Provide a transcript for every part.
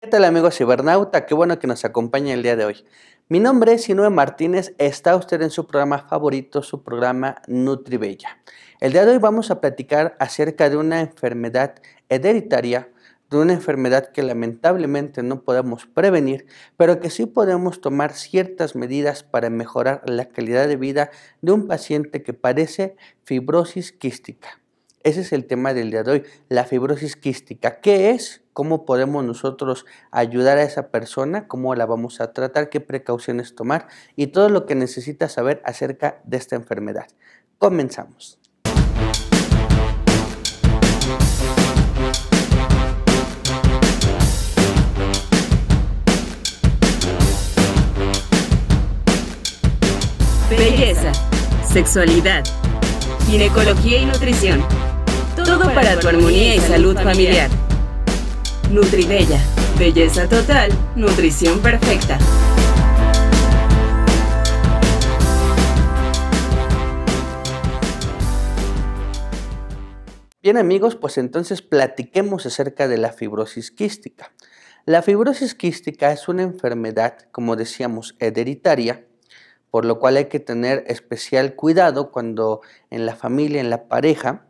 ¿Qué tal amigos cibernauta? Qué bueno que nos acompaña el día de hoy. Mi nombre es Sinue Martínez, está usted en su programa favorito, su programa Nutribella. El día de hoy vamos a platicar acerca de una enfermedad hereditaria, de una enfermedad que lamentablemente no podemos prevenir, pero que sí podemos tomar ciertas medidas para mejorar la calidad de vida de un paciente que padece fibrosis quística. Ese es el tema del día de hoy, la fibrosis quística. ¿Qué es? ¿Cómo podemos nosotros ayudar a esa persona? ¿Cómo la vamos a tratar? ¿Qué precauciones tomar? Y todo lo que necesita saber acerca de esta enfermedad. Comenzamos. Belleza, sexualidad, ginecología y nutrición. Todo para tu armonía y salud familiar. Nutribella, belleza total, nutrición perfecta. Bien amigos, pues entonces platiquemos acerca de la fibrosis quística. La fibrosis quística es una enfermedad, como decíamos, hereditaria, por lo cual hay que tener especial cuidado cuando en la familia, en la pareja,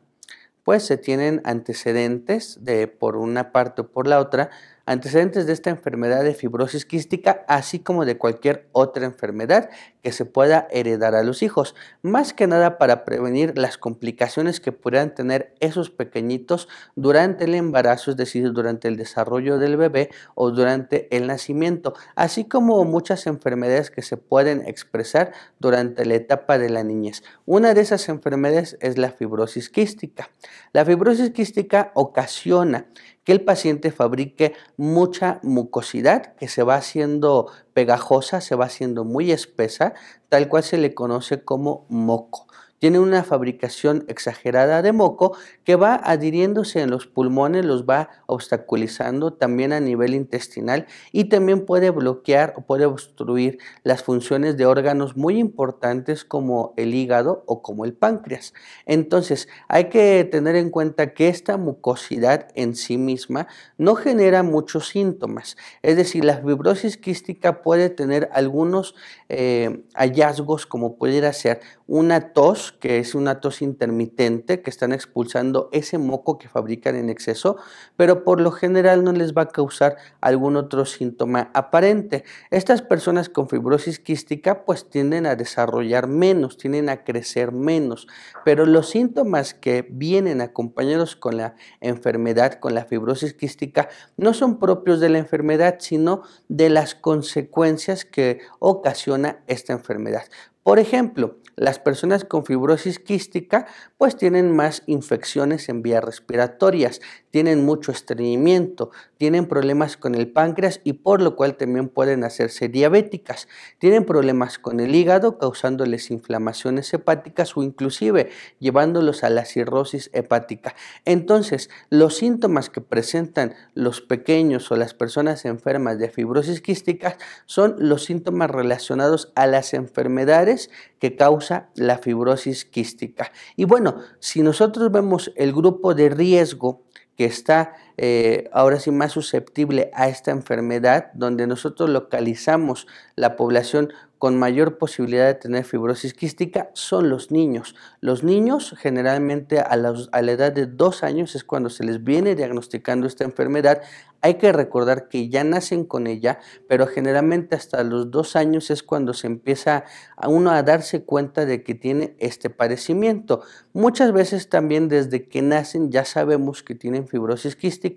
pues se tienen antecedentes de por una parte o por la otra antecedentes de esta enfermedad de fibrosis quística, así como de cualquier otra enfermedad que se pueda heredar a los hijos, más que nada para prevenir las complicaciones que puedan tener esos pequeñitos durante el embarazo, es decir, durante el desarrollo del bebé o durante el nacimiento, así como muchas enfermedades que se pueden expresar durante la etapa de la niñez. Una de esas enfermedades es la fibrosis quística. La fibrosis quística ocasiona que el paciente fabrique mucha mucosidad que se va haciendo pegajosa, se va haciendo muy espesa, tal cual se le conoce como moco. Tiene una fabricación exagerada de moco que va adhiriéndose en los pulmones, los va obstaculizando también a nivel intestinal y también puede bloquear o puede obstruir las funciones de órganos muy importantes como el hígado o como el páncreas. Entonces, hay que tener en cuenta que esta mucosidad en sí misma no genera muchos síntomas. Es decir, la fibrosis quística puede tener algunos eh, hallazgos como pudiera ser una tos, que es una tos intermitente, que están expulsando ese moco que fabrican en exceso, pero por lo general no les va a causar algún otro síntoma aparente. Estas personas con fibrosis quística pues tienden a desarrollar menos, tienden a crecer menos, pero los síntomas que vienen acompañados con la enfermedad, con la fibrosis quística, no son propios de la enfermedad, sino de las consecuencias que ocasiona esta enfermedad. Por ejemplo, las personas con fibrosis quística pues tienen más infecciones en vías respiratorias, tienen mucho estreñimiento, tienen problemas con el páncreas y por lo cual también pueden hacerse diabéticas, tienen problemas con el hígado causándoles inflamaciones hepáticas o inclusive llevándolos a la cirrosis hepática. Entonces, los síntomas que presentan los pequeños o las personas enfermas de fibrosis quística son los síntomas relacionados a las enfermedades que causa la fibrosis quística. Y bueno, si nosotros vemos el grupo de riesgo que está eh, ahora sí más susceptible a esta enfermedad, donde nosotros localizamos la población con mayor posibilidad de tener fibrosis quística son los niños. Los niños generalmente a la, a la, edad de dos años es cuando se les viene diagnosticando esta enfermedad. Hay que recordar que ya nacen con ella, pero generalmente hasta los dos años es cuando se empieza a uno a darse cuenta de que tiene este padecimiento. Muchas veces también desde que nacen ya sabemos que tienen fibrosis quística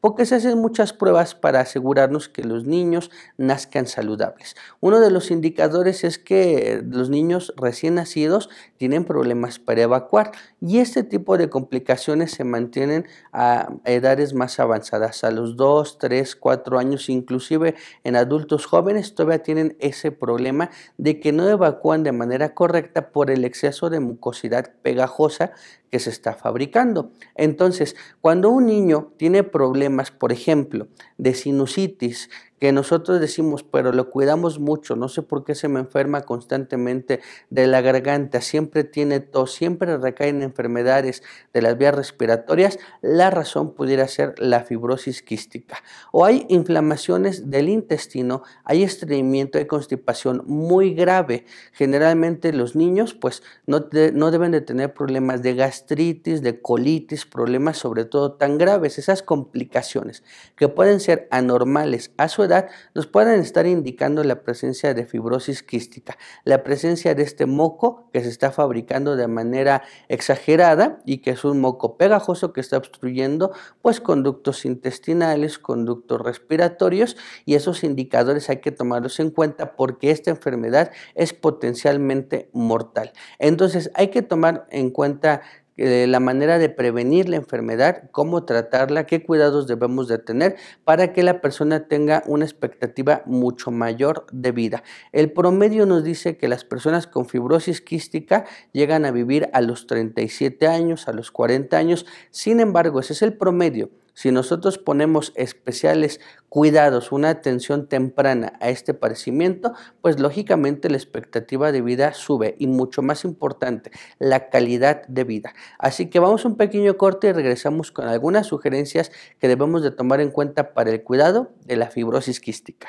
porque se hacen muchas pruebas para asegurarnos que los niños nazcan saludables. Uno de los indicadores es que los niños recién nacidos tienen problemas para evacuar y este tipo de complicaciones se mantienen a edades más avanzadas, a los 2, 3, 4 años, inclusive en adultos jóvenes todavía tienen ese problema de que no evacúan de manera correcta por el exceso de mucosidad pegajosa que se está fabricando. Entonces, cuando un niño tiene problemas, por ejemplo, de sinusitis, que nosotros decimos, pero lo cuidamos mucho, no sé por qué se me enferma constantemente de la garganta, siempre tiene tos, siempre recaen enfermedades de las vías respiratorias, la razón pudiera ser la fibrosis quística. O hay inflamaciones del intestino, hay estreñimiento, hay constipación muy grave. Generalmente los niños pues no, deben de tener problemas de gastritis, de colitis, problemas sobre todo tan graves, esas complicaciones que pueden ser anormales a su nos pueden estar indicando la presencia de fibrosis quística, la presencia de este moco que se está fabricando de manera exagerada y que es un moco pegajoso que está obstruyendo pues conductos intestinales, conductos respiratorios y esos indicadores hay que tomarlos en cuenta porque esta enfermedad es potencialmente mortal. Entonces hay que tomar en cuenta eh, la manera de prevenir la enfermedad, cómo tratarla, qué cuidados debemos de tener para que la persona tenga una expectativa mucho mayor de vida. El promedio nos dice que las personas con fibrosis quística llegan a vivir a los 37 años, a los 40 años, sin embargo, ese es el promedio. Si nosotros ponemos especiales cuidados, una atención temprana a este padecimiento, pues lógicamente la expectativa de vida sube y mucho más importante, la calidad de vida. Así que vamos a un pequeño corte y regresamos con algunas sugerencias que debemos de tomar en cuenta para el cuidado de la fibrosis quística.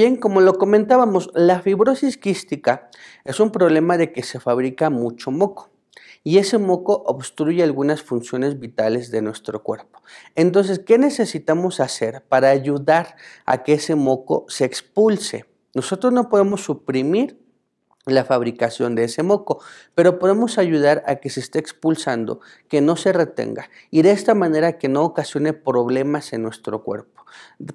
Bien, como lo comentábamos, la fibrosis quística es un problema de que se fabrica mucho moco y ese moco obstruye algunas funciones vitales de nuestro cuerpo. Entonces, ¿qué necesitamos hacer para ayudar a que ese moco se expulse? Nosotros no podemos suprimir la fabricación de ese moco, pero podemos ayudar a que se esté expulsando, que no se retenga y de esta manera que no ocasione problemas en nuestro cuerpo.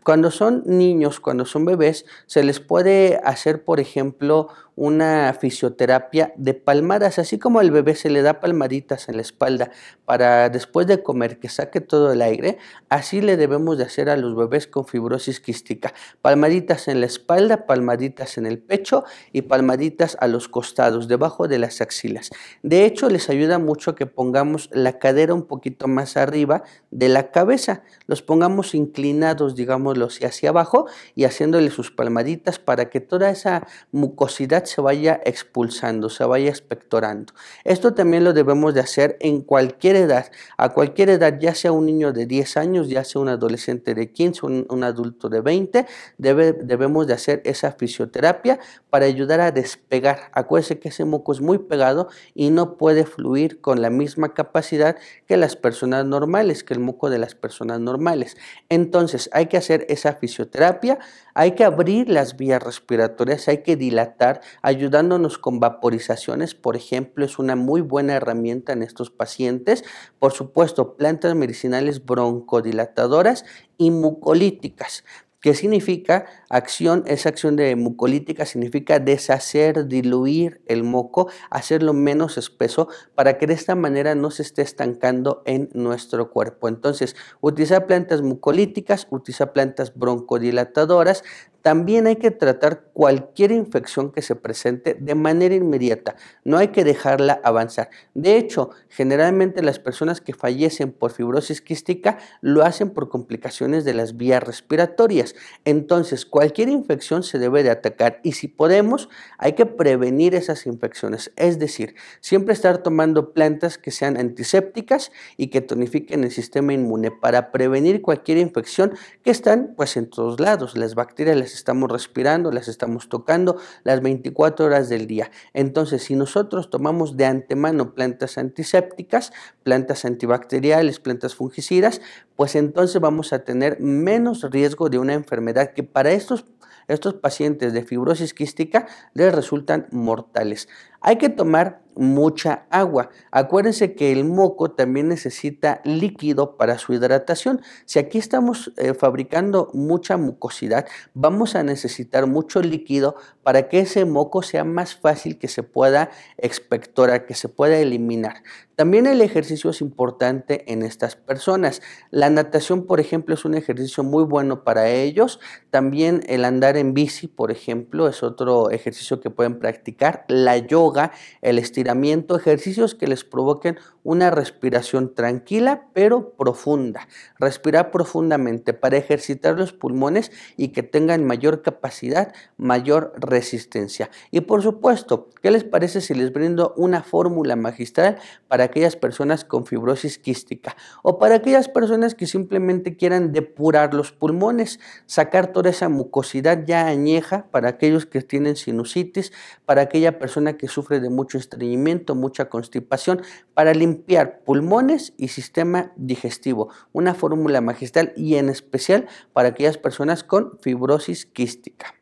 Cuando son niños, cuando son bebés, se les puede hacer, por ejemplo, una fisioterapia de palmadas, así como al bebé se le da palmaditas en la espalda para después de comer que saque todo el aire, así le debemos de hacer a los bebés con fibrosis quística. Palmaditas en la espalda, palmaditas en el pecho y palmaditas a los costados, debajo de las axilas. De hecho, les ayuda mucho que pongamos la cadera un poquito más arriba de la cabeza, los pongamos inclinados, digámoslo hacia abajo y haciéndole sus palmaditas para que toda esa mucosidad se vaya expulsando, se vaya expectorando. Esto también lo debemos de hacer en cualquier edad, a cualquier edad, ya sea un niño de 10 años, ya sea un adolescente de 15, un, adulto de 20, debemos de hacer esa fisioterapia para ayudar a despegar. Acuérdense que ese moco es muy pegado y no puede fluir con la misma capacidad que las personas normales, que el moco de las personas normales. Entonces hay que hacer esa fisioterapia, hay que abrir las vías respiratorias, hay que dilatar, ayudándonos con vaporizaciones, por ejemplo, es una muy buena herramienta en estos pacientes. Por supuesto, plantas medicinales broncodilatadoras y mucolíticas. ¿Qué significa acción? Esa acción de mucolítica significa deshacer, diluir el moco, hacerlo menos espeso para que de esta manera no se esté estancando en nuestro cuerpo. Entonces, utilizar plantas mucolíticas, utilizar plantas broncodilatadoras, también hay que tratar cualquier infección que se presente de manera inmediata, no hay que dejarla avanzar. De hecho, generalmente las personas que fallecen por fibrosis quística lo hacen por complicaciones de las vías respiratorias. Entonces, cualquier infección se debe de atacar y si podemos, hay que prevenir esas infecciones. Es decir, siempre estar tomando plantas que sean antisépticas y que tonifiquen el sistema inmune para prevenir cualquier infección que están pues en todos lados, las bacterias, las estamos respirando, las estamos tocando las 24 horas del día. Entonces, si nosotros tomamos de antemano plantas antisépticas, plantas antibacteriales, plantas fungicidas, pues entonces vamos a tener menos riesgo de una enfermedad que para estos estos pacientes de fibrosis quística les resultan mortales. Hay que tomar mucha agua. Acuérdense que el moco también necesita líquido para su hidratación. Si aquí estamos eh, fabricando mucha mucosidad, vamos a necesitar mucho líquido para que ese moco sea más fácil que se pueda expectorar, que se pueda eliminar. También el ejercicio es importante en estas personas. La natación, por ejemplo, es un ejercicio muy bueno para ellos. También el andar en bici, por ejemplo, es otro ejercicio que pueden practicar. La yoga, el estiramiento, ejercicios que les provoquen una respiración tranquila pero profunda. Respirar profundamente para ejercitar los pulmones y que tengan mayor capacidad, mayor resistencia. Y por supuesto, ¿qué les parece si les brindo una fórmula magistral para aquellas personas con fibrosis quística o para aquellas personas que simplemente quieran depurar los pulmones, sacar toda esa mucosidad ya añeja para aquellos que tienen sinusitis, para aquella persona que sufre de mucho estreñimiento, mucha constipación, para limpiar pulmones y sistema digestivo. Una fórmula magistral y en especial para aquellas personas con fibrosis quística.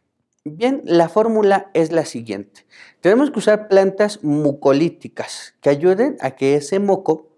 Bien, la fórmula es la siguiente. Tenemos que usar plantas mucolíticas que ayuden a que ese moco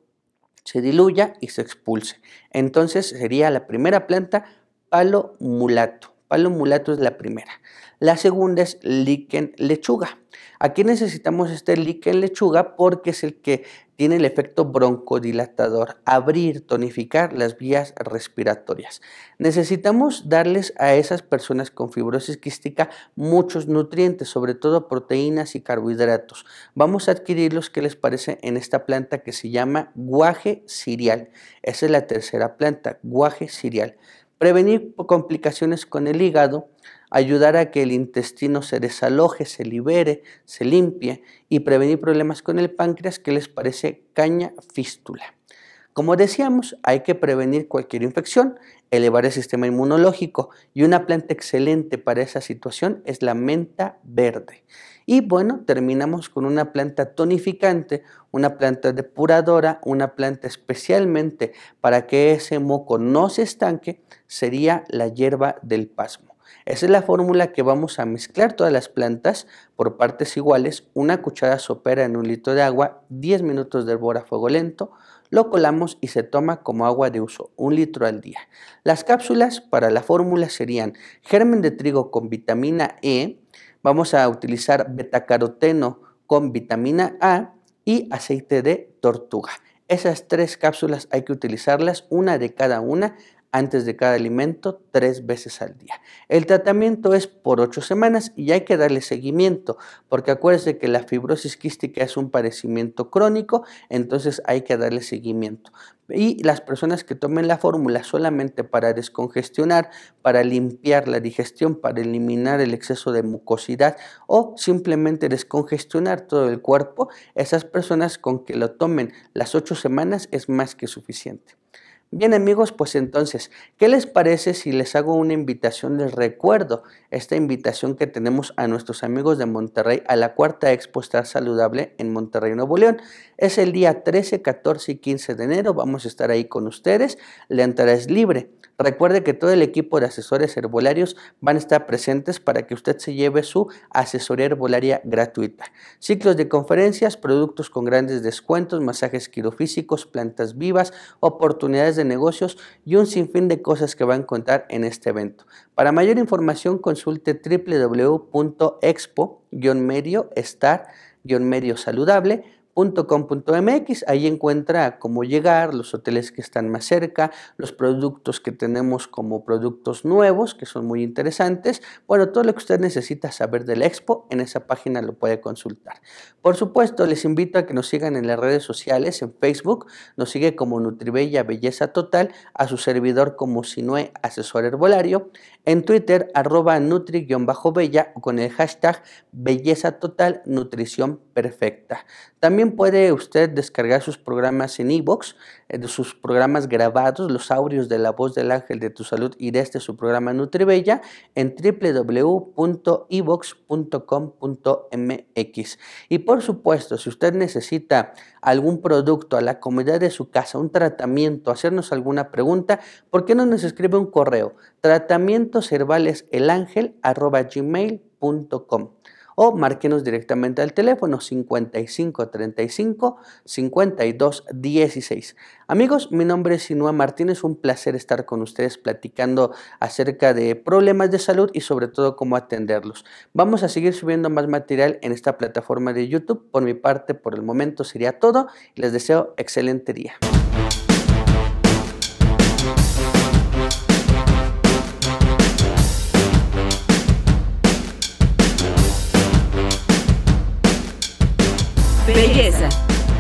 se diluya y se expulse. Entonces sería la primera planta palo mulato palomulato mulato es la primera. La segunda es líquen lechuga. Aquí necesitamos este líquen lechuga porque es el que tiene el efecto broncodilatador, abrir, tonificar las vías respiratorias. Necesitamos darles a esas personas con fibrosis quística muchos nutrientes, sobre todo proteínas y carbohidratos. Vamos a adquirir los que les parece en esta planta que se llama guaje cereal. Esa es la tercera planta, guaje cereal prevenir complicaciones con el hígado, ayudar a que el intestino se desaloje, se libere, se limpie y prevenir problemas con el páncreas que les parece caña fístula. Como decíamos, hay que prevenir cualquier infección, elevar el sistema inmunológico y una planta excelente para esa situación es la menta verde. Y bueno, terminamos con una planta tonificante, una planta depuradora, una planta especialmente para que ese moco no se estanque, sería la hierba del pasmo. Esa es la fórmula que vamos a mezclar todas las plantas por partes iguales, una cuchara sopera en un litro de agua, 10 minutos de hervor a fuego lento, lo colamos y se toma como agua de uso, un litro al día. Las cápsulas para la fórmula serían germen de trigo con vitamina E, vamos a utilizar betacaroteno con vitamina A y aceite de tortuga. Esas tres cápsulas hay que utilizarlas, una de cada una, antes de cada alimento tres veces al día. El tratamiento es por ocho semanas y hay que darle seguimiento, porque acuérdense que la fibrosis quística es un padecimiento crónico, entonces hay que darle seguimiento. Y las personas que tomen la fórmula solamente para descongestionar, para limpiar la digestión, para eliminar el exceso de mucosidad o simplemente descongestionar todo el cuerpo, esas personas con que lo tomen las ocho semanas es más que suficiente. Bien amigos, pues entonces, ¿qué les parece si les hago una invitación? Les recuerdo esta invitación que tenemos a nuestros amigos de Monterrey a la cuarta Expo Estar Saludable en Monterrey, Nuevo León. Es el día 13, 14 y 15 de enero. Vamos a estar ahí con ustedes. La entrada es libre. Recuerde que todo el equipo de asesores herbolarios van a estar presentes para que usted se lleve su asesoría herbolaria gratuita. Ciclos de conferencias, productos con grandes descuentos, masajes quirofísicos, plantas vivas, oportunidades de negocios y un sinfín de cosas que va a encontrar en este evento. Para mayor información consulte wwwexpo medio estar medio .com.mx, ahí encuentra cómo llegar, los hoteles que están más cerca, los productos que tenemos como productos nuevos, que son muy interesantes. Bueno, todo lo que usted necesita saber del expo, en esa página lo puede consultar. Por supuesto, les invito a que nos sigan en las redes sociales, en Facebook, nos sigue como Nutribella Belleza Total, a su servidor como Sinue Asesor Herbolario, en Twitter, arroba Nutri-Bella, con el hashtag Belleza Total Nutrición Perfecta. También puede usted descargar sus programas en iBox, e eh, sus programas grabados, los audios de La Voz del Ángel de tu Salud y de este su programa Nutribella en www.ebox.com.mx. Y por supuesto, si usted necesita algún producto a la comodidad de su casa, un tratamiento, hacernos alguna pregunta, ¿por qué no nos escribe un correo? Tratamientos o márquenos directamente al teléfono 55 35 52 16. Amigos, mi nombre es Sinua Martínez, un placer estar con ustedes platicando acerca de problemas de salud y sobre todo cómo atenderlos. Vamos a seguir subiendo más material en esta plataforma de YouTube. Por mi parte, por el momento sería todo. Les deseo excelente día.